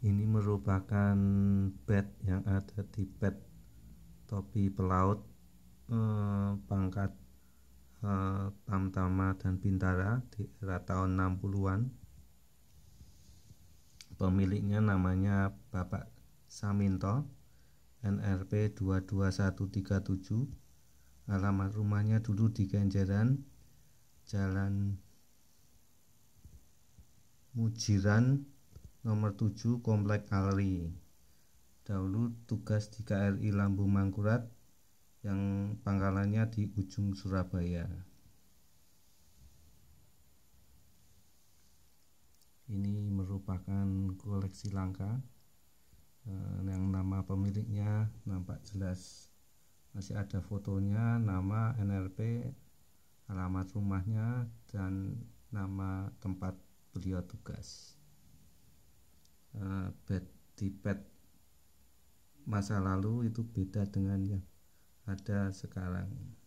ini merupakan bed yang ada di bed topi pelaut eh, pangkat tamtama eh, dan bintara di era tahun 60-an pemiliknya namanya Bapak Saminto NRP 22137 alamat rumahnya dulu di Ganjaran Jalan Mujiran Nomor 7 Komplek Alri. Dahulu tugas di KRI Lambu Mangkurat yang pangkalannya di ujung Surabaya. Ini merupakan koleksi langka eh, yang nama pemiliknya nampak jelas masih ada fotonya nama NRP alamat rumahnya dan nama tempat beliau tugas uh, di bad masa lalu itu beda dengan yang ada sekarang